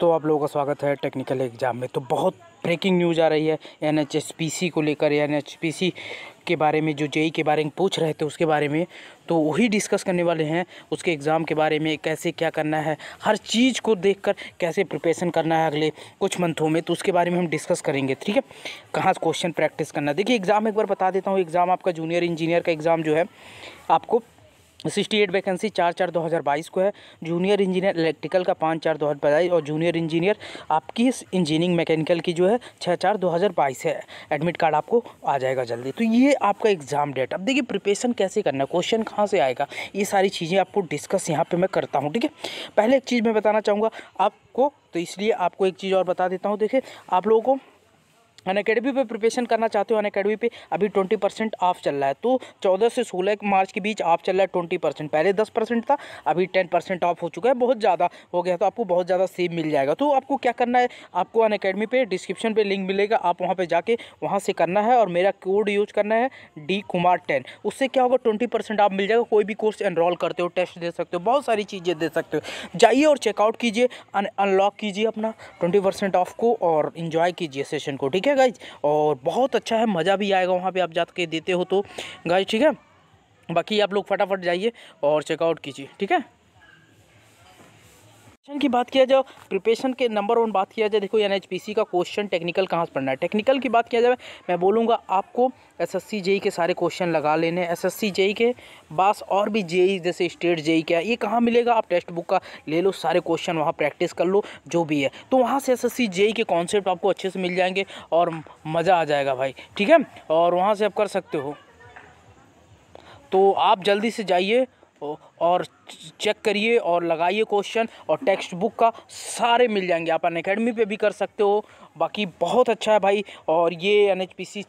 दोस्तों आप लोगों का स्वागत है टेक्निकल एग्ज़ाम में तो बहुत ब्रेकिंग न्यूज़ आ रही है एन को लेकर एन के बारे में जो जेई e e के बारे में पूछ रहे थे उसके बारे में तो वही डिस्कस करने वाले हैं उसके एग्ज़ाम के बारे में कैसे क्या करना है हर चीज़ को देखकर कैसे प्रिपरेशन करना है अगले कुछ मंथों में तो उसके बारे में हम डिस्कस करेंगे ठीक है कहाँ क्वेश्चन प्रैक्टिस करना देखिए एग्ज़ाम एक बार बता देता हूँ एग्ज़ाम आपका जूनियर इंजीनियर का एग्ज़ाम जो है आपको सिक्सटी एट वैकेंसी चार चार दो हज़ार बाईस को है जूनियर इंजीनियर इलेक्ट्रिकल का पाँच चार दो हज़ार बाईस और जूनियर इंजीनियर आपकी इंजीनियरिंग मैकेनिकल की जो है छः चार दो हज़ार बाईस है एडमिट कार्ड आपको आ जाएगा जल्दी तो ये आपका एग्ज़ाम डेट अब देखिए प्रिपेशन कैसे करना है क्वेश्चन कहाँ से आएगा ये सारी चीज़ें आपको डिस्कस यहाँ पर मैं करता हूँ ठीक है पहले एक चीज़ मैं बताना चाहूँगा आपको तो इसलिए आपको एक चीज़ और बता देता हूँ देखिए आप लोगों को अन अकेडमी पर प्रिपरेशन करना चाहते हो अनकेडमी अकेडमी पे अभी ट्वेंटी परसेंट ऑफ चल रहा है तो चौदह से सोलह मार्च के बीच ऑफ चल रहा है ट्वेंटी परसेंट पहले दस परसेंट था अभी टेन परसेंट ऑफ हो चुका है बहुत ज़्यादा हो गया तो आपको बहुत ज़्यादा सेव मिल जाएगा तो आपको क्या करना है आपको अन अकेडमी पर डिस्क्रिप्शन पर लिंक मिलेगा आप वहाँ पर जाके वहाँ से करना है और मेरा कोड यूज करना है डी कुमार टेन उससे क्या होगा ट्वेंटी परसेंट आप मिल जाएगा कोई भी कोर्स एनरोल करते हो टेस्ट दे सकते हो बहुत सारी चीज़ें दे सकते हो जाइए और चेकआउट कीजिए अनलॉक कीजिए अपना ट्वेंटी परसेंट ऑफ को और इन्जॉय कीजिए सेशन को ठीक है है गाइज और बहुत अच्छा है मज़ा भी आएगा वहाँ पर आप जा देते हो तो गाइज ठीक है बाकी आप लोग फटाफट जाइए और चेकआउट कीजिए ठीक है क्वेश्चन की बात किया जाए प्रिपेशन के नंबर वन बात किया जाए देखो एन का क्वेश्चन टेक्निकल कहाँ से पढ़ना है टेक्निकल की बात किया जाए मैं बोलूँगा आपको एस एस e के सारे क्वेश्चन लगा लेने एस एस e के बास और भी जेई e जैसे स्टेट जेई क्या ये कहाँ मिलेगा आप टेक्स्ट बुक का ले लो सारे क्वेश्चन वहाँ प्रैक्टिस कर लो जो भी है तो वहाँ से एस एस के कॉन्सेप्ट आपको अच्छे से मिल जाएंगे और मज़ा आ जाएगा भाई ठीक है और वहाँ से आप कर सकते हो तो आप जल्दी से जाइए और चेक करिए और लगाइए क्वेश्चन और टेक्स्ट बुक का सारे मिल जाएंगे आप अन पे पर भी कर सकते हो बाकी बहुत अच्छा है भाई और ये N H P C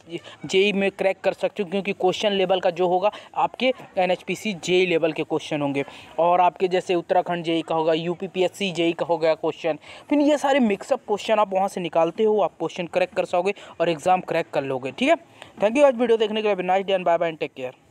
JE में क्रैक कर सकते हो क्योंकि क्वेश्चन लेवल का जो होगा आपके N H P C JE level के क्वेश्चन होंगे और आपके जैसे उत्तराखंड जेई e का होगा U P P S C JE का हो गया क्वेश्चन फिर ये सारे मिक्सअप क्वेश्चन आप वहाँ से निकालते हो आप क्वेश्चन क्रैक कर सकोगे और एग्ज़ाम क्रैक कर लोगे ठीक है थैंक यू आज वीडियो देखने के लिए nice day and bye bye and take care